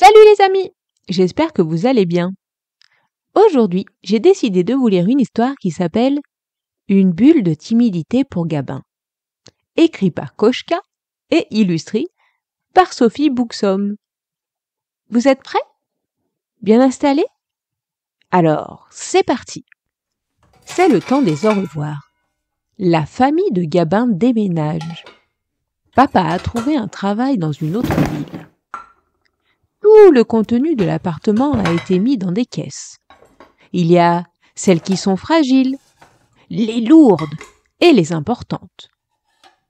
Salut les amis J'espère que vous allez bien. Aujourd'hui, j'ai décidé de vous lire une histoire qui s'appelle Une bulle de timidité pour Gabin, écrit par Koshka et illustré par Sophie Bouxom. Vous êtes prêts Bien installés Alors, c'est parti C'est le temps des au revoir. La famille de Gabin déménage. Papa a trouvé un travail dans une autre ville le contenu de l'appartement a été mis dans des caisses. Il y a celles qui sont fragiles, les lourdes et les importantes.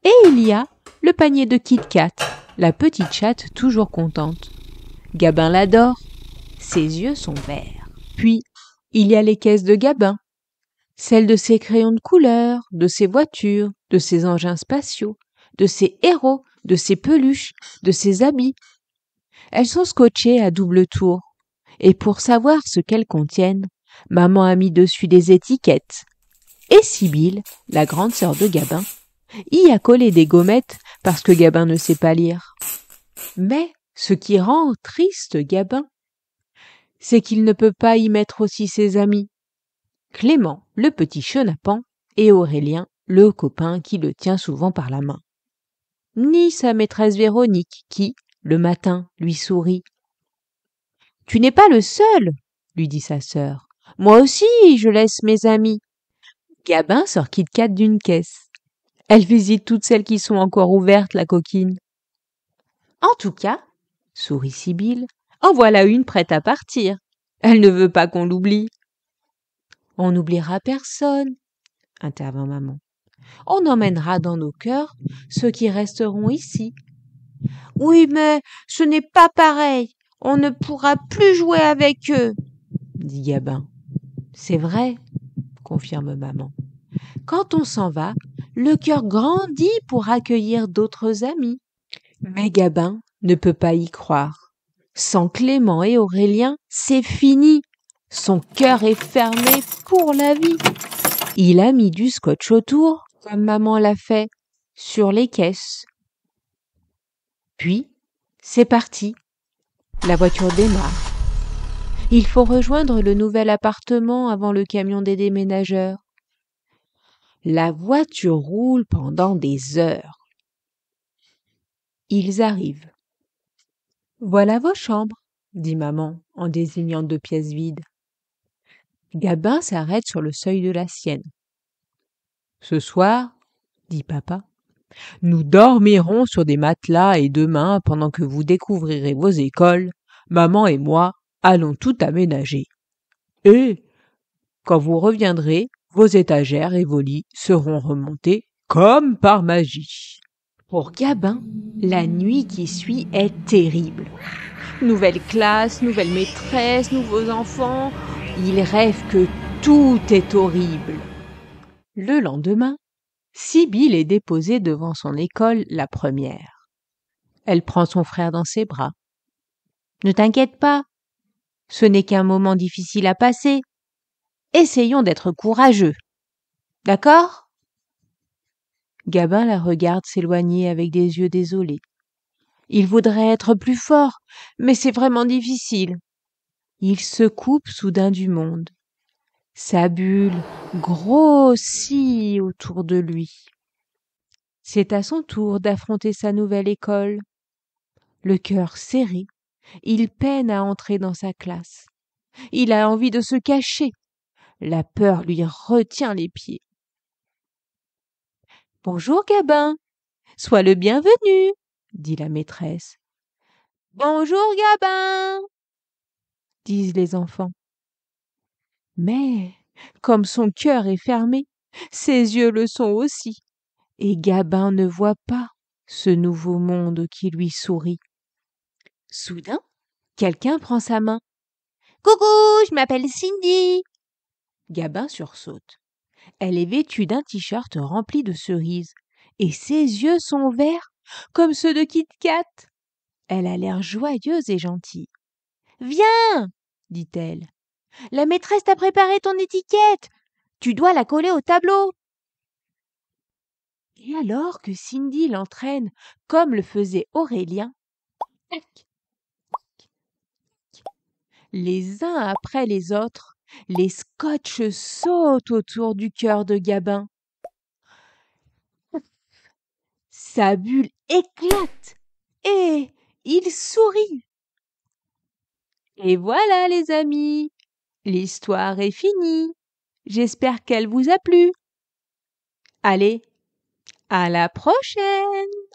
Et il y a le panier de Kit Kat, la petite chatte toujours contente. Gabin l'adore, ses yeux sont verts. Puis, il y a les caisses de Gabin, celles de ses crayons de couleur, de ses voitures, de ses engins spatiaux, de ses héros, de ses peluches, de ses habits, elles sont scotchées à double tour. Et pour savoir ce qu'elles contiennent, maman a mis dessus des étiquettes. Et Sibylle, la grande sœur de Gabin, y a collé des gommettes parce que Gabin ne sait pas lire. Mais ce qui rend triste Gabin, c'est qu'il ne peut pas y mettre aussi ses amis. Clément, le petit chenapan, et Aurélien, le copain qui le tient souvent par la main. Ni sa maîtresse Véronique, qui, le matin lui sourit. Tu n'es pas le seul, lui dit sa sœur. Moi aussi, je laisse mes amis. Gabin sort Kit Kat d'une caisse. Elle visite toutes celles qui sont encore ouvertes, la coquine. En tout cas, sourit Sibyl, « en voilà une prête à partir. Elle ne veut pas qu'on l'oublie. On n'oubliera personne, intervint maman. On emmènera dans nos cœurs ceux qui resteront ici, oui, mais ce n'est pas pareil. On ne pourra plus jouer avec eux, dit Gabin. C'est vrai, confirme maman. Quand on s'en va, le cœur grandit pour accueillir d'autres amis. Mais Gabin ne peut pas y croire. Sans Clément et Aurélien, c'est fini. Son cœur est fermé pour la vie. Il a mis du scotch autour, comme maman l'a fait, sur les caisses, puis, c'est parti. La voiture démarre. Il faut rejoindre le nouvel appartement avant le camion des déménageurs. La voiture roule pendant des heures. Ils arrivent. Voilà vos chambres, dit maman en désignant deux pièces vides. Gabin s'arrête sur le seuil de la sienne. Ce soir, dit papa, nous dormirons sur des matelas et demain, pendant que vous découvrirez vos écoles, maman et moi allons tout aménager. Et, quand vous reviendrez, vos étagères et vos lits seront remontés comme par magie. Pour Gabin, la nuit qui suit est terrible. Nouvelle classe, nouvelle maîtresse, nouveaux enfants. Il rêve que tout est horrible. Le lendemain, Sibyl est déposée devant son école la première. Elle prend son frère dans ses bras. Ne t'inquiète pas. Ce n'est qu'un moment difficile à passer. Essayons d'être courageux. D'accord? Gabin la regarde s'éloigner avec des yeux désolés. Il voudrait être plus fort, mais c'est vraiment difficile. Il se coupe soudain du monde. Sa bulle grossit autour de lui. C'est à son tour d'affronter sa nouvelle école. Le cœur serré, il peine à entrer dans sa classe. Il a envie de se cacher. La peur lui retient les pieds. Bonjour, Gabin. Sois le bienvenu, dit la maîtresse. Bonjour, Gabin, disent les enfants. Mais, comme son cœur est fermé, ses yeux le sont aussi et gabin ne voit pas ce nouveau monde qui lui sourit soudain quelqu'un prend sa main coucou je m'appelle cindy gabin sursaute elle est vêtue d'un t-shirt rempli de cerises et ses yeux sont verts comme ceux de Kit Kat. Elle a l'air joyeuse et gentille. Viens, dit-elle. La maîtresse t'a préparé ton étiquette. Tu dois la coller au tableau. Et alors que Cindy l'entraîne, comme le faisait Aurélien, les uns après les autres, les scotches sautent autour du cœur de Gabin. Sa bulle éclate et il sourit. Et voilà les amis, l'histoire est finie. J'espère qu'elle vous a plu. Allez, à la prochaine